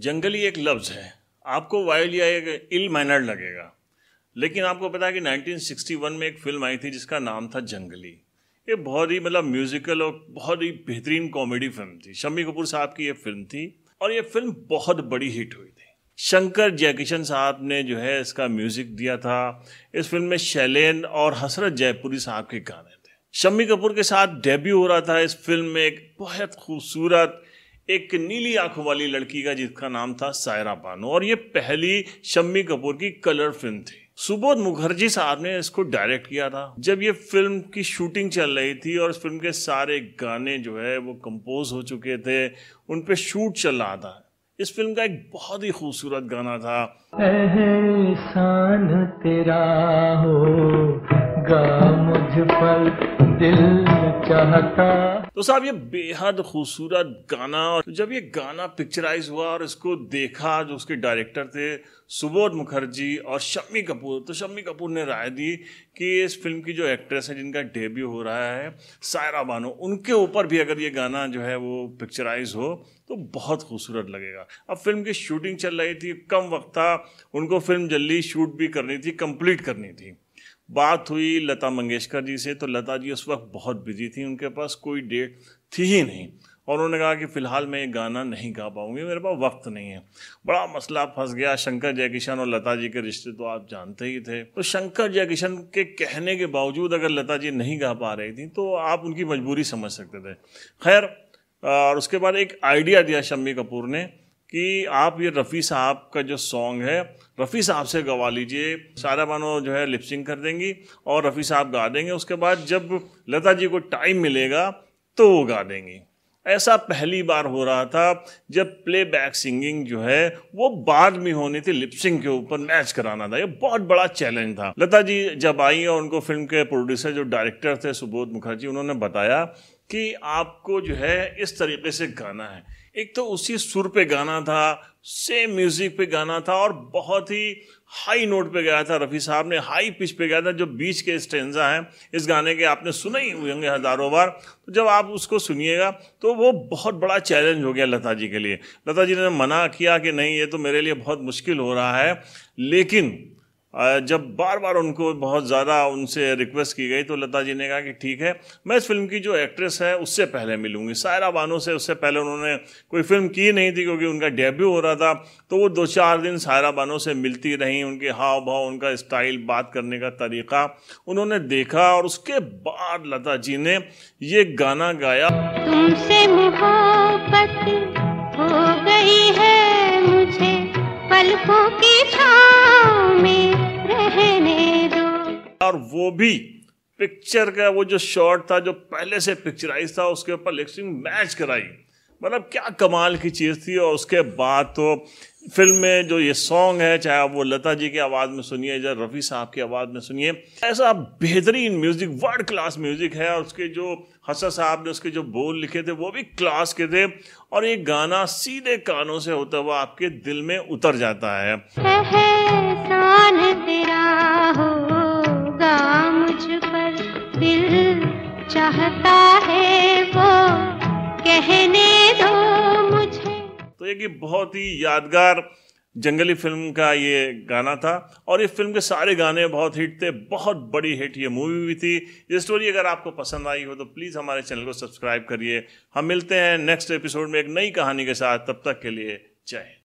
जंगली एक लफ्ज़ है आपको वाइल्ड या एक इल मैनर्ड लगेगा लेकिन आपको पता है कि 1961 में एक फिल्म आई थी जिसका नाम था जंगली ये बहुत ही मतलब म्यूजिकल और बहुत ही बेहतरीन कॉमेडी फिल्म थी शम्मी कपूर साहब की ये फिल्म थी और ये फिल्म बहुत बड़ी हिट हुई थी शंकर जयकिशन साहब ने जो है इसका म्यूजिक दिया था इस फिल्म में शैलेन और हसरत जयपुरी साहब के गाने थे शम्मी कपूर के साथ डेब्यू हो रहा था इस फिल्म में एक बहुत खूबसूरत एक नीली आंखों वाली लड़की का जिसका नाम था सायरा बानो और ये पहली शम्मी कपूर की कलर फिल्म थी सुबोध मुखर्जी साहब ने इसको डायरेक्ट किया था जब ये फिल्म की शूटिंग चल रही थी और इस फिल्म के सारे गाने जो है वो कंपोज हो चुके थे उन पे शूट चल रहा था इस फिल्म का एक बहुत ही खूबसूरत गाना था एहसान तेरा हो तो साहब ये बेहद खूबसूरत गाना और जब ये गाना पिक्चराइज हुआ और इसको देखा जो उसके डायरेक्टर थे सुबोध मुखर्जी और शम्मी कपूर तो शम्मी कपूर ने राय दी कि इस फिल्म की जो एक्ट्रेस है जिनका डेब्यू हो रहा है सायरा बानो उनके ऊपर भी अगर ये गाना जो है वो पिक्चराइज हो तो बहुत खूबसूरत लगेगा अब फिल्म की शूटिंग चल रही थी कम वक्त था उनको फिल्म जल्दी शूट भी करनी थी कंप्लीट करनी थी बात हुई लता मंगेशकर जी से तो लता जी उस वक्त बहुत बिजी थी उनके पास कोई डेट थी ही नहीं और उन्होंने कहा कि फ़िलहाल मैं ये गाना नहीं गा पाऊँगी मेरे पास वक्त नहीं है बड़ा मसला फंस गया शंकर जयकिशन और लता जी के रिश्ते तो आप जानते ही थे तो शंकर जयकिशन के कहने के बावजूद अगर लता जी नहीं गा पा रही थी तो आप उनकी मजबूरी समझ सकते थे खैर और उसके बाद एक आइडिया दिया शम्मी कपूर ने कि आप ये रफ़ी साहब का जो सॉन्ग है रफ़ी साहब से गवा लीजिए सारा बानो जो है लिपसिंग कर देंगी और रफ़ी साहब गा देंगे उसके बाद जब लता जी को टाइम मिलेगा तो वो गा देंगी ऐसा पहली बार हो रहा था जब प्लेबैक सिंगिंग जो है वो बाद में होनी थी लिपसिंग के ऊपर मैच कराना था ये बहुत बड़ा चैलेंज था लता जी जब आई और उनको फिल्म के प्रोड्यूसर जो डायरेक्टर थे सुबोध मुखर्जी उन्होंने बताया कि आपको जो है इस तरीके से गाना है एक तो उसी सुर पे गाना था सेम म्यूजिक पे गाना था और बहुत ही हाई नोट पे गया था रफ़ी साहब ने हाई पिच पे गया था जो बीच के स्टेंजा हैं इस गाने के आपने सुने ही होंगे हज़ारों बार तो जब आप उसको सुनिएगा तो वो बहुत बड़ा चैलेंज हो गया लता जी के लिए लता जी ने मना किया कि नहीं ये तो मेरे लिए बहुत मुश्किल हो रहा है लेकिन जब बार बार उनको बहुत ज़्यादा उनसे रिक्वेस्ट की गई तो लता जी ने कहा कि ठीक है मैं इस फिल्म की जो एक्ट्रेस है उससे पहले मिलूंगी सायरा बानो से उससे पहले उन्होंने कोई फिल्म की नहीं थी क्योंकि उनका डेब्यू हो रहा था तो वो दो चार दिन सायरा बानो से मिलती रहीं उनके हाव भाव उनका स्टाइल बात करने का तरीका उन्होंने देखा और उसके बाद लता जी ने ये गाना गाया तुमसे हो गई है मुझे पलकों और वो भी पिक्चर का वो जो शॉट था जो पहले से पिक्चराइज था उसके ऊपर लिपसिंग मैच कराई मतलब क्या कमाल की चीज़ थी और उसके बाद तो फिल्म में जो ये सॉन्ग है चाहे आप वो लता जी की आवाज़ में सुनिए या रफ़ी साहब की आवाज़ में सुनिए ऐसा बेहतरीन म्यूज़िक वर्ल्ड क्लास म्यूज़िक है और उसके जो हसन साहब ने उसके जो बोल लिखे थे वो भी क्लास के थे और ये गाना सीधे कानों से होता हुआ आपके दिल में उतर जाता है चाहता है वो कहने दो मुझे तो ये बहुत ही यादगार जंगली फिल्म का ये गाना था और ये फिल्म के सारे गाने बहुत हिट थे बहुत बड़ी हिट ये मूवी भी थी ये स्टोरी अगर आपको पसंद आई हो तो प्लीज़ हमारे चैनल को सब्सक्राइब करिए हम मिलते हैं नेक्स्ट एपिसोड में एक नई कहानी के साथ तब तक के लिए जय